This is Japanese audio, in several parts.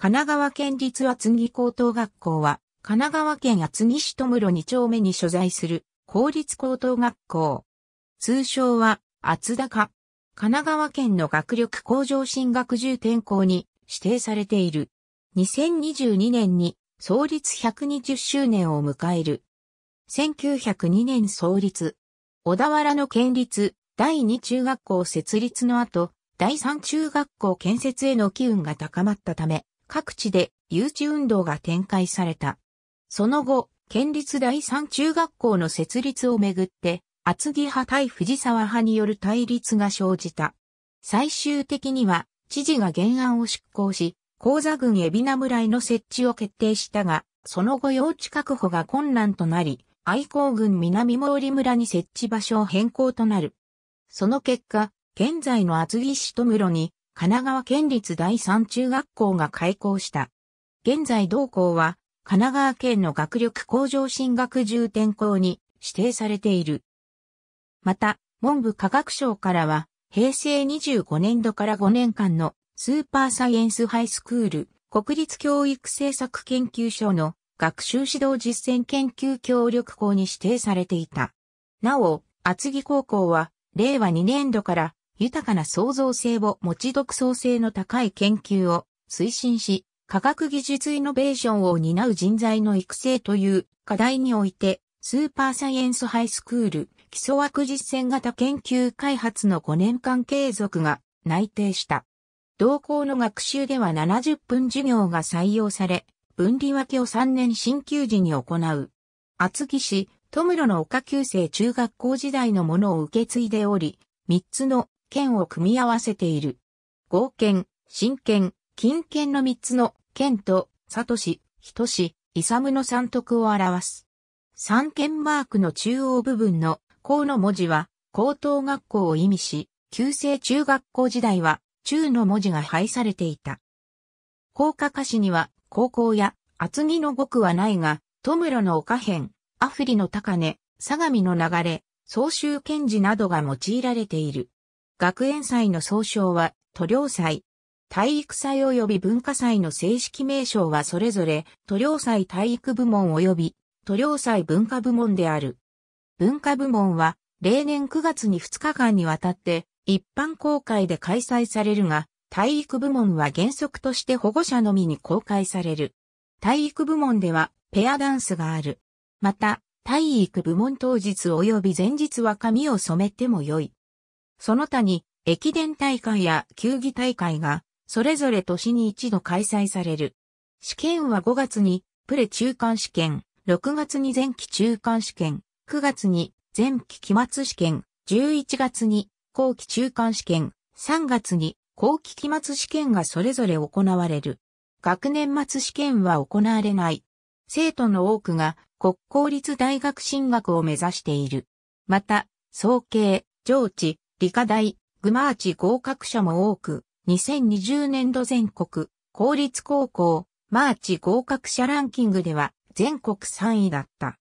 神奈川県立厚木高等学校は、神奈川県厚木市戸室2丁目に所在する公立高等学校。通称は、厚高。神奈川県の学力向上進学重点校に指定されている。2022年に創立120周年を迎える。1902年創立。小田原の県立第2中学校設立の後、第3中学校建設への機運が高まったため、各地で誘致運動が展開された。その後、県立第三中学校の設立をめぐって、厚木派対藤沢派による対立が生じた。最終的には、知事が原案を執行し、高座郡海老名村への設置を決定したが、その後用地確保が困難となり、愛好郡南毛利村に設置場所を変更となる。その結果、現在の厚木市と室に神奈川県立第三中学校が開校した。現在同校は、神奈川県の学力向上進学重点校に指定されている。また、文部科学省からは、平成25年度から5年間のスーパーサイエンスハイスクール国立教育政策研究所の学習指導実践研究協力校に指定されていた。なお、厚木高校は令和2年度から豊かな創造性を持ち独創性の高い研究を推進し、科学技術イノベーションを担う人材の育成という課題において、スーパーサイエンスハイスクール基礎枠実践型研究開発の5年間継続が内定した。同校の学習では70分授業が採用され、分離分けを3年新級時に行う。厚木市、戸室の丘旧生中学校時代のものを受け継いでおり、3つの剣を組み合わせている。合剣、真剣、近剣の3つの剣と、里市、人市、イサムの三徳を表す。三剣マークの中央部分の甲の文字は高等学校を意味し、旧制中学校時代は中の文字が配されていた。高架下市には高校や厚木の語句はないが、戸村の丘辺、アフリの高根、相模の流れ、総集剣治などが用いられている。学園祭の総称は都領祭。体育祭及び文化祭の正式名称はそれぞれ都領祭体育部門及び都領祭文化部門である。文化部門は例年9月に2日間にわたって一般公開で開催されるが、体育部門は原則として保護者のみに公開される。体育部門ではペアダンスがある。また、体育部門当日及び前日は髪を染めても良い。その他に、駅伝大会や球技大会が、それぞれ年に一度開催される。試験は5月に、プレ中間試験、6月に前期中間試験、9月に前期期末試験、11月に後期中間試験、3月に後期期末試験がそれぞれ行われる。学年末試験は行われない。生徒の多くが国公立大学進学を目指している。また、総計、上智、理科大、グマーチ合格者も多く、2020年度全国、公立高校、マーチ合格者ランキングでは全国3位だった。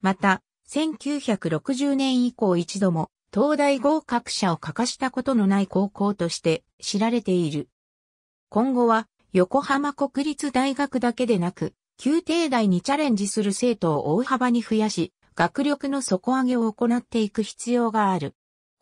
また、1960年以降一度も、東大合格者を欠かしたことのない高校として知られている。今後は、横浜国立大学だけでなく、旧帝大にチャレンジする生徒を大幅に増やし、学力の底上げを行っていく必要がある。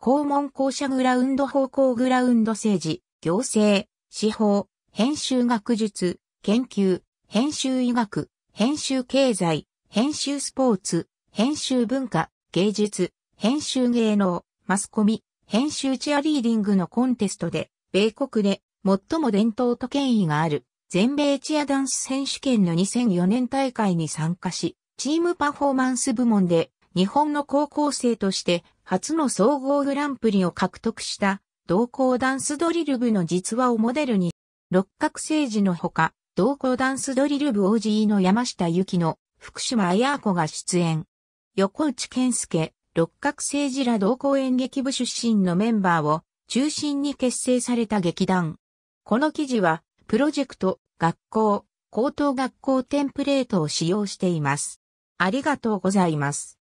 公文校舎グラウンド方向グラウンド政治、行政、司法、編集学術、研究、編集医学、編集経済、編集スポーツ、編集文化、芸術、編集芸能、マスコミ、編集チアリーディングのコンテストで、米国で最も伝統と権威がある全米チアダンス選手権の2004年大会に参加し、チームパフォーマンス部門で日本の高校生として初の総合グランプリを獲得した同校ダンスドリル部の実話をモデルに、六角聖児のほか、同校ダンスドリル部 OG の山下ゆきの福島彩子が出演。横内健介、六角聖児ら同校演劇部出身のメンバーを中心に結成された劇団。この記事は、プロジェクト、学校、高等学校テンプレートを使用しています。ありがとうございます。